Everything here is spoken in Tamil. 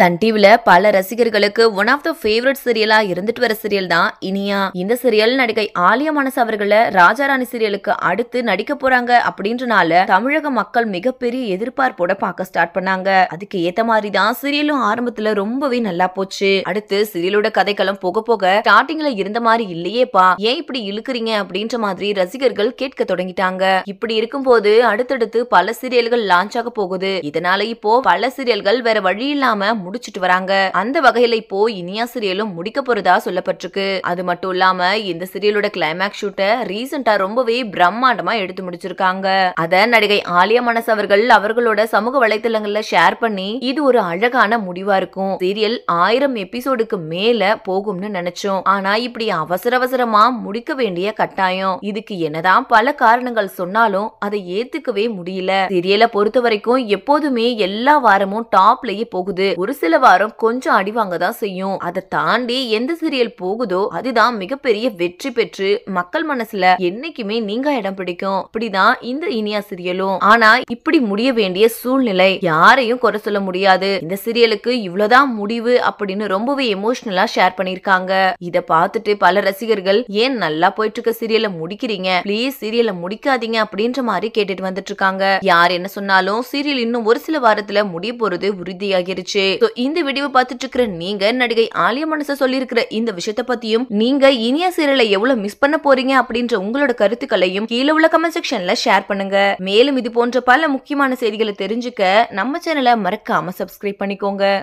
தன் டிவில பல ரசிகர்களுக்கு ஒன் ஆஃப் த ஃபேவரட் சீரியலா இருந்துட்டு வர சீரியல் தான் இனியா இந்த சீரியல் நடிகை ஆலியா மனசு அவர்களை ராஜாராணி சீரியலுக்கு அடுத்து நடிக்க போறாங்க அப்படின்றனால தமிழக மக்கள் மிகப்பெரிய எதிர்பார்ப்போட பார்க்க ஸ்டார்ட் பண்ணாங்க அதுக்கு ஏத்த மாதிரி தான் சீரியலும் ஆரம்பத்துல ரொம்பவே நல்லா போச்சு அடுத்து சீரியலோட கதைக்களம் போக போக ஸ்டார்டிங்ல இருந்த மாதிரி இல்லையேப்பா ஏன் இப்படி இழுக்கிறீங்க அப்படின்ற மாதிரி ரசிகர்கள் கேட்க தொடங்கிட்டாங்க இப்படி இருக்கும்போது அடுத்தடுத்து பல சீரியல்கள் லான்ச் ஆக போகுது இதனால இப்போ பல சீரியல்கள் வேற வழி இல்லாம முடிச்சிட்டு வராங்க அந்த வகையில இப்போ இனியா சீரியலும் முடிக்க போறதா சொல்லப்பட்டிருக்கு அது மட்டும் இல்லாம இந்த சீரியலோட கிளைமேக்ஸ் ஷூட்டை ரீசெண்டா ரொம்பவே பிரம்மாண்டமா எடுத்து முடிச்சிருக்காங்க அத நடிகை ஆலியா மனஸ் அவர்கள் அவர்களோட சமூக வலைத்தளங்கள்ல ஷேர் பண்ணி இது ஒரு அழகான முடிவா இருக்கும் சீரியல் ஆயிரம் எபிசோடுக்கு மேல போகும்னு நினைச்சோம் ஆனா இப்படி அவசர அவசரமா முடிக்க வேண்டிய கட்டாயம் இதுக்கு என்னதான் பல காரணங்கள் சொன்னாலும் அதை ஏத்துக்கவே முடியல சீரியலை பொறுத்த வரைக்கும் எப்போதுமே எல்லா வாரமும் டாப்லயே போகுது ஒரு சில வாரம் கொஞ்சம் அடி வாங்க தான் செய்யும் அதை தாண்டி எந்த சீரியல் போகுதோ அதுதான் மிகப்பெரிய வெற்றி பெற்று மக்கள் மனசுல என்னைக்குமே நீங்க இடம் பிடிக்கும் இப்படிதான் இந்த இனியா சீரியலும் ஆனா இப்படி முடிய வேண்டிய சூழ்நிலை யாரையும் குறை சொல்ல முடியாது இந்த சீரியலுக்கு இவ்வளவுதான் முடிவு அப்படின்னு ரொம்பவே எமோஷனலா ஷேர் பண்ணிருக்காங்க இத பார்த்துட்டு பல ரசிகர்கள் ஏன் நல்லா போயிட்டு இருக்க சீரியலை முடிக்கிறீங்க பிளீஸ் சீரியலை முடிக்காதீங்க அப்படின்ற மாதிரி கேட்டுட்டு வந்துட்டு இருக்காங்க யார் என்ன சொன்னாலும் சீரியல் இன்னும் ஒரு சில வாரத்துல முடிய போறது உறுதியாகிருச்சு ஸோ இந்த வீடியோவை பார்த்துட்டு இருக்கிற நீங்க நடிகை ஆலியா மனசை சொல்லியிருக்கிற இந்த விஷயத்த பத்தியும் நீங்க இனிய சீரியலை எவ்வளவு மிஸ் பண்ண போறீங்க அப்படின்ற உங்களோட கருத்துக்களையும் கீழே உள்ள கமெண்ட் செக்ஷன்ல ஷேர் பண்ணுங்க மேலும் இது போன்ற பல முக்கியமான செய்திகளை தெரிஞ்சுக்க நம்ம சேனலை மறக்காம சப்ஸ்கிரைப் பண்ணிக்கோங்க